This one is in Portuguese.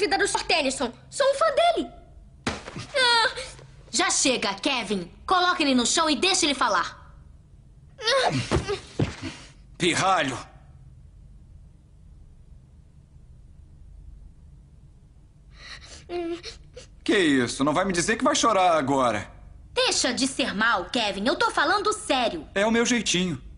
vida do Sr. Tennyson. Sou um fã dele. Ah, já chega, Kevin. Coloque ele no chão e deixe ele falar. Pirralho. Que isso? Não vai me dizer que vai chorar agora. Deixa de ser mal, Kevin. Eu tô falando sério. É o meu jeitinho.